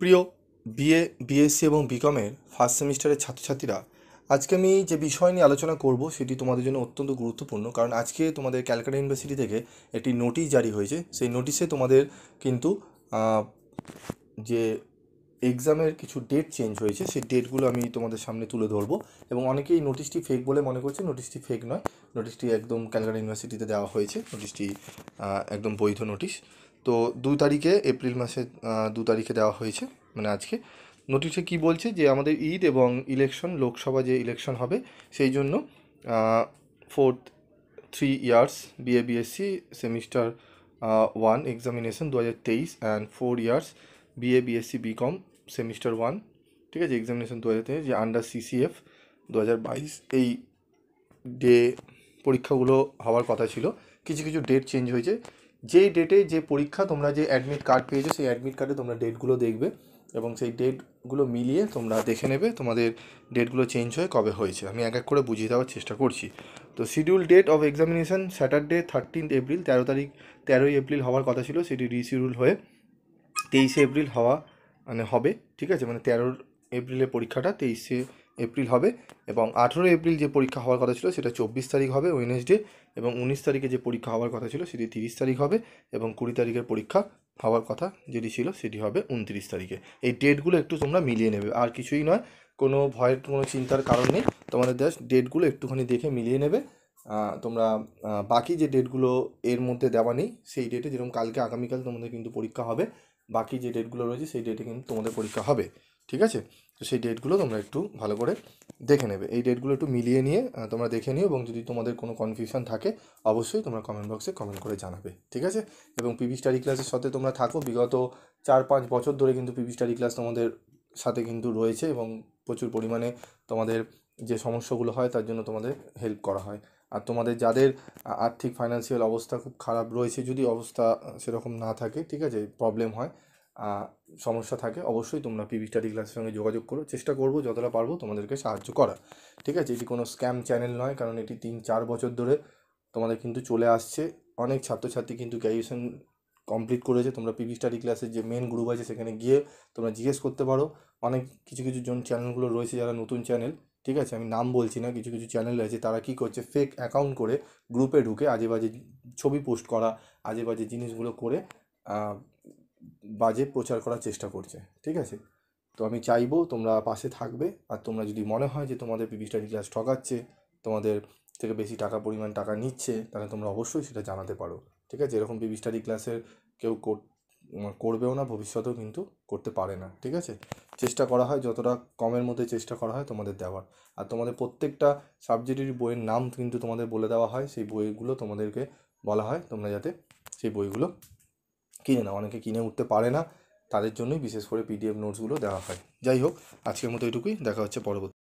প্রিয় BA BSc এবং বিকমের first সেমিস্টারের ছাত্রছাত্রীরা আজকে আমি যে বিষয় নিয়ে আলোচনা করব সেটি তোমাদের জন্য অত্যন্ত গুরুত্বপূর্ণ কারণ আজকে তোমাদের ক্যালকাটা ইউনিভার্সিটি থেকে একটি নোটিশ জারি হয়েছে সেই নোটিশে তোমাদের কিন্তু যে এক্সামের কিছু ডেট চেঞ্জ হয়েছে সেই ডেটগুলো আমি তোমাদের সামনে তুলে ধরবো এবং অনেকেই এই নোটিশটি ফেক বলে মনে করছে নোটিশটি ফেক নয় নোটিশটি একদম ক্যালকাটা ইউনিভার্সিটিতে দেওয়া হয়েছে নোটিশটি একদম বৈধ নোটিশ তো দু তারিখে এপ্রিল মাসে দু তারিখে দেওয়া হয়েছে মানে আজকে নোটিশে কি বলছে যে আমাদের ঈদ এবং ইলেকশন লোকসভা যে ইলেকশন হবে সেই জন্য fourth three years BA BSc semester one examination দু হাজার তেইশ and four years BA BSc BCom semester one ঠিক আছে এক্সামিনেশন দু হাজার তেইশ যে আন্ডার সিসিএফ দু হাজার বাইশ এই ডে পরীক্ষাগুলো হওয়ার কথা ছিল কিছু কিছু ডেট চেঞ্জ হয়েছে যেই ডেটে যে পরীক্ষা তোমরা যে অ্যাডমিট কার্ড পেয়েছো সেই অ্যাডমিট কার্ডে তোমরা ডেটগুলো দেখবে এবং সেই ডেটগুলো মিলিয়ে তোমরা দেখে নেবে তোমাদের ডেটগুলো চেঞ্জ হয়ে কবে হয়েছে আমি এক এক করে বুঝিয়ে দেওয়ার চেষ্টা করছি তো schedule date of examination Saturday thirteenth April তেরো তারিখ তেরোই এপ্রিল হওয়ার কথা ছিল সেটি রিশিডিউল হয়ে তেইশে এপ্রিল হওয়া মানে হবে ঠিক আছে মানে তেরোর এপ্রিলের পরীক্ষাটা তেইশে এপ্রিল হবে এবং আঠেরো এপ্রিল যে পরীক্ষা হওয়ার কথা ছিল সেটা চব্বিশ তারিখ হবে ওয়েনেসডে এবং উনিশ তারিখে যে পরীক্ষা হওয়ার কথা ছিল সেটি তিরিশ তারিখ হবে এবং কুড়ি তারিখের পরীক্ষা হওয়ার কথা যেটি ছিল সেটি হবে উনত্রিশ তারিখে এই ডেটগুলো একটু তোমরা মিলিয়ে নেবে আর কিছুই নয় কোনো ভয়ের কোনো চিন্তার কারণ নেই তোমাদের জাস্ট ডেটগুলো একটুখানি দেখে মিলিয়ে নেবে তোমরা বাকি যে ডেটগুলো এর মধ্যে দেওয়া নেই সেই ডেটে যেরকম কালকে আগামীকাল তোমাদের কিন্তু পরীক্ষা হবে বাকি যে ডেটগুলো রয়েছে সেই ডেটে কিন্তু তোমাদের পরীক্ষা হবে ঠিক আছে তো সেই ডেটগুলো তোমরা একটু ভালো করে দেখে নেবে এই ডেটগুলো একটু মিলিয়ে নিয়ে তোমরা দেখে নিও এবং যদি তোমাদের কোনো কনফিউশন থাকে অবশ্যই তোমরা কমেন্ট বক্সে কমেন্ট করে জানাবে ঠিক আছে এবং পিভি স্টাডি ক্লাসের সাথে তোমরা থাকো বিগত চার পাঁচ বছর ধরে কিন্তু পিভি স্টাডি ক্লাস তোমাদের সাথে কিন্তু রয়েছে এবং প্রচুর পরিমাণে তোমাদের যে সমস্যাগুলো হয় তার জন্য তোমাদের হেল্প করা হয় আর তোমাদের যাদের আর্থিক ফাইন্যান্সিয়াল অবস্থা খুব খারাপ রয়েছে যদি অবস্থা সেরকম না থাকে ঠিক আছে প্রবলেম হয় সমস্যা থাকে অবশ্যই তোমরা পিবি স্টাডি ক্লাসের সঙ্গে যোগাযোগ করো চেষ্টা করব যতটা পারবো তোমাদেরকে সাহায্য করা ঠিক আছে এটি কোনো স্ক্যাম চ্যানেল নয় কারণ এটি তিন চার বছর ধরে তোমাদের কিন্তু চলে আসছে অনেক ছাত্রছাত্রী কিন্তু গ্র্যাজুয়েশন কমপ্লিট করেছে তোমরা পিবি স্টাডি ক্লাসের যে মেন গ্রুপ আছে সেখানে গিয়ে তোমরা জিজ্ঞেস করতে পারো অনেক কিছু কিছু জন চ্যানেলগুলো রয়েছে যারা নতুন চ্যানেল ঠিক আছে আমি নাম বলছি না কিছু কিছু চ্যানেল আছে তারা কি করছে ফেক অ্যাকাউন্ট করে গ্রুপে ঢুকে আজে বাজে ছবি পোস্ট করা আজে বাজে জিনিসগুলো করে বাজে প্রচার করার চেষ্টা করছে ঠিক আছে তো আমি চাইবো তোমরা পাশে থাকবে আর তোমরা যদি মনে হয় যে তোমাদের পিপি স্টাডি ক্লাস ঠকাচ্ছে তোমাদের থেকে বেশি টাকা পরিমাণ টাকা নিচ্ছে তাহলে তোমরা অবশ্যই সেটা জানাতে পারো ঠিক আছে এরকম পিপি স্টাডি ক্লাসের কেউ মানে করবেও না ভবিষ্যতেও কিন্তু করতে পারে না ঠিক আছে চেষ্টা করা হয় যতটা কমের মধ্যে চেষ্টা করা হয় তোমাদের দেওয়ার আর তোমাদের প্রত্যেকটা সাবজেক্টের বইয়ের নাম কিন্তু তোমাদের বলে দেওয়া হয় সেই বইগুলো তোমাদেরকে বলা হয় তোমরা যাতে সেই বইগুলো কিনে না অনেকে কিনে উঠতে পারে না তাদের জন্যই বিশেষ করে পিডিএফ নোটসগুলো দেওয়া হয় যাই হোক আজকের মতো এটুকুই দেখা হচ্ছে পরবর্তী